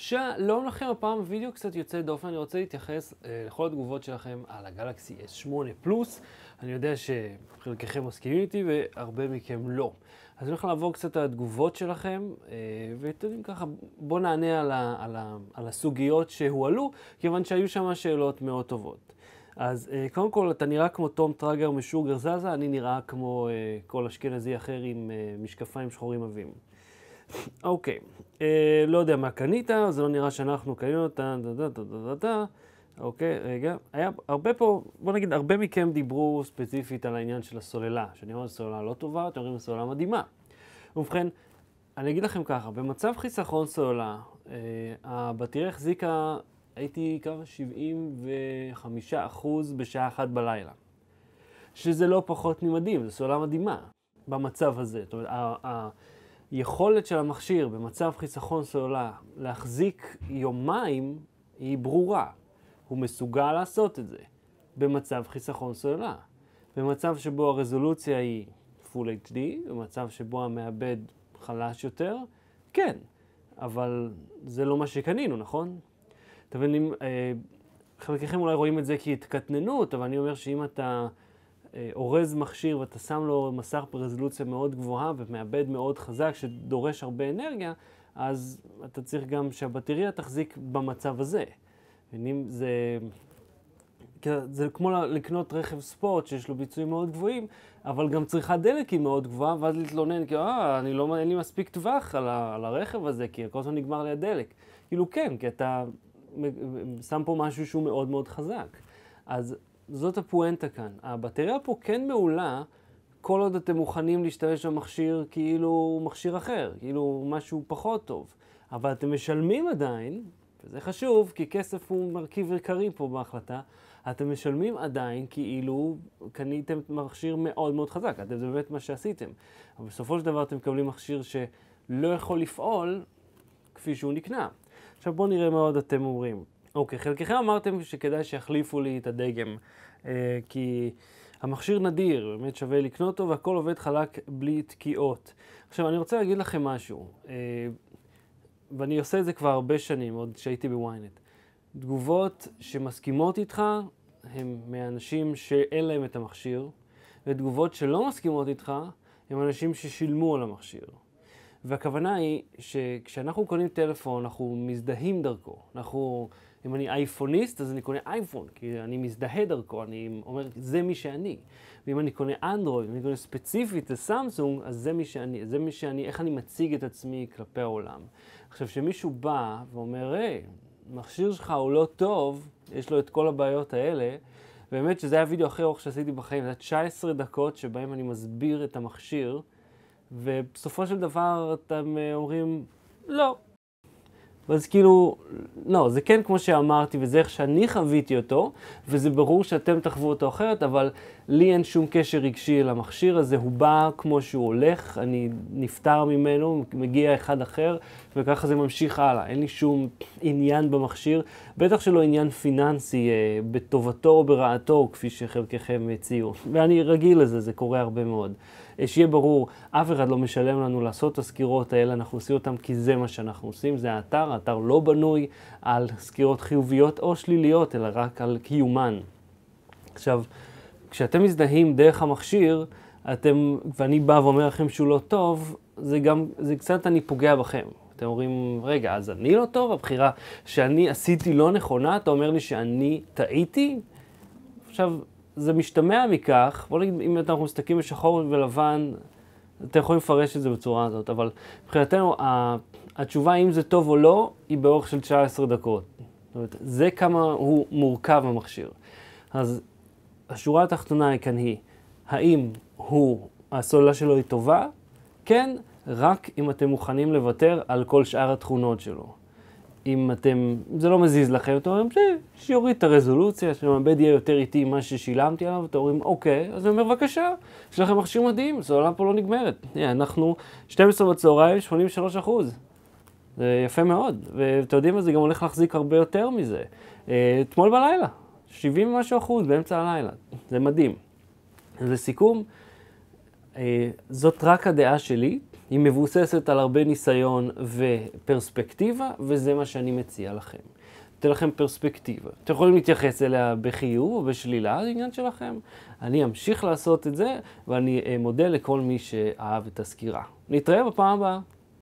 שלום לכם, הפעם וידאו קצת יוצא דופן, אני רוצה להתייחס אה, לכל התגובות שלכם על הגלקסי S8 פלוס. אני יודע שחלקכם מסכימים איתי והרבה מכם לא. אז אני הולך לעבור קצת על התגובות שלכם, אה, ואתם יודעים ככה, בואו נענה על, ה, על, ה, על הסוגיות שהועלו, כיוון שהיו שם שאלות מאוד טובות. אז אה, קודם כל, אתה נראה כמו תום טראגר משוגר זזה, אני נראה כמו אה, כל אשכנזי אחר עם אה, משקפיים שחורים עבים. אוקיי, אה, לא יודע מה קנית, זה לא נראה שאנחנו קנינו אותה, דה דה דה דה דה. אוקיי, רגע. היה הרבה פה, בוא נגיד, הרבה מכם דיברו ספציפית על העניין של הסוללה. שאני אומר סוללה לא טובה, אתם אומרים סוללה מדהימה. ובכן, אני אגיד לכם ככה, במצב חיסכון סוללה, אה, הבטירה החזיקה, הייתי כמה? 75 אחוז בשעה אחת בלילה. שזה לא פחות ממדהים, זו סוללה מדהימה במצב הזה. זאת אומרת, היכולת של המכשיר במצב חיסכון סלולה להחזיק יומיים היא ברורה. הוא מסוגל לעשות את זה במצב חיסכון סלולה. במצב שבו הרזולוציה היא Full HD, במצב שבו המעבד חלש יותר, כן, אבל זה לא מה שקנינו, נכון? אתם מבינים, אה, חלקכם אולי רואים את זה כהתקטננות, אבל אני אומר שאם אתה... אה, אורז מכשיר ואתה שם לו מסך ברזולוציה מאוד גבוהה ומעבד מאוד חזק שדורש הרבה אנרגיה, אז אתה צריך גם שהבטריה תחזיק במצב הזה. מבינים? זה... זה כמו לקנות רכב ספורט שיש לו ביצועים מאוד גבוהים, אבל גם צריכה דלק היא מאוד גבוהה, ואז להתלונן, כי אה, אני לא, אין לי מספיק טווח על, ה, על הרכב הזה, כי כל הזמן נגמר לי הדלק. כאילו, כן, כי אתה שם פה משהו שהוא מאוד מאוד חזק. אז זאת הפואנטה כאן. הבטריה פה כן מעולה, כל עוד אתם מוכנים להשתמש במכשיר כאילו מכשיר אחר, כאילו משהו פחות טוב. אבל אתם משלמים עדיין, וזה חשוב, כי כסף הוא מרכיב עיקרי פה בהחלטה, אתם משלמים עדיין כאילו קניתם מכשיר מאוד מאוד חזק, אתם זה באמת מה שעשיתם. אבל בסופו של דבר אתם מקבלים מכשיר שלא יכול לפעול כפי שהוא נקנה. עכשיו בואו נראה מה עוד אתם אומרים. אוקיי, חלקכם אמרתם שכדאי שיחליפו לי את הדגם, אה, כי המכשיר נדיר, באמת שווה לקנות אותו, והכל עובד חלק בלי תקיעות. עכשיו, אני רוצה להגיד לכם משהו, אה, ואני עושה את זה כבר הרבה שנים, עוד כשהייתי בוויינט. תגובות שמסכימות איתך הן מאנשים שאין להם את המכשיר, ותגובות שלא מסכימות איתך הן אנשים ששילמו על המכשיר. והכוונה היא שכשאנחנו קונים טלפון, אנחנו מזדהים דרכו. אנחנו, אם אני אייפוניסט, אז אני קונה אייפון, כי אני מזדהה דרכו, אני אומר, זה מי שאני. ואם אני קונה אנדרואיד, אם אני קונה ספציפית את לסמסונג, אז זה מי שאני, זה מי שאני, איך אני מציג את עצמי כלפי העולם. עכשיו, כשמישהו בא ואומר, היי, המכשיר שלך הוא לא טוב, יש לו את כל הבעיות האלה, באמת שזה היה וידאו הכי ארוך שעשיתי בחיים, זה היה 19 דקות שבהם אני מסביר את המכשיר. ובסופו של דבר אתם אה, אומרים, לא. ואז כאילו, לא, זה כן כמו שאמרתי, וזה איך שאני חוויתי אותו, וזה ברור שאתם תחוו אותו אחרת, אבל לי אין שום קשר רגשי למכשיר הזה, הוא בא כמו שהוא הולך, אני נפטר ממנו, מגיע אחד אחר, וככה זה ממשיך הלאה. אין לי שום עניין במכשיר, בטח שלא עניין פיננסי, אה, בטובתו או ברעתו, כפי שחלקכם הציעו. ואני רגיל לזה, זה קורה הרבה מאוד. אה, שיהיה ברור, אף אחד לא משלם לנו לעשות את הסקירות האלה, אנחנו עושים אותן כי זה מה שאנחנו עושים, זה האתר, האתר לא בנוי על סקירות חיוביות או שליליות, אלא רק על קיומן. עכשיו, כשאתם מזדהים דרך המכשיר, אתם, ואני בא ואומר לכם שהוא לא טוב, זה גם, זה קצת אני פוגע בכם. אתם אומרים, רגע, אז אני לא טוב? הבחירה שאני עשיתי לא נכונה? אתה אומר לי שאני טעיתי? עכשיו, זה משתמע מכך, בוא נגיד, אם אנחנו מסתכלים בשחור ולבן, אתם יכולים לפרש את זה בצורה הזאת, אבל מבחינתנו התשובה אם זה טוב או לא, היא באורך של 19 דקות. זאת אומרת, זה כמה הוא מורכב המכשיר. אז השורה התחתונה כאן היא, האם הוא, הסוללה שלו היא טובה? כן, רק אם אתם מוכנים לוותר על כל שאר התכונות שלו. אם אתם, אם זה לא מזיז לכם, אתם אומרים אה, שיוריד את הרזולוציה, שהמעבד יהיה יותר איטי ממה ששילמתי עליו, אתם אומרים אוקיי, אז אני אומר בבקשה, יש לכם מכשיר מדהים, עולם פה לא נגמרת. אנחנו 12 בצהריים, 83 אחוז. זה יפה מאוד, ואתם יודעים מה, זה גם הולך להחזיק הרבה יותר מזה. אה, אתמול בלילה, 70 ומשהו אחוז באמצע הלילה, זה מדהים. לסיכום, אה, זאת רק הדעה שלי, היא מבוססת על הרבה ניסיון ופרספקטיבה, וזה מה שאני מציע לכם. אתן לכם פרספקטיבה. אתם יכולים להתייחס אליה בחיוב או בשלילה, זה עניין שלכם. אני אמשיך לעשות את זה, ואני אה, מודה לכל מי שאהב את הסקירה. נתראה בפעם הבאה.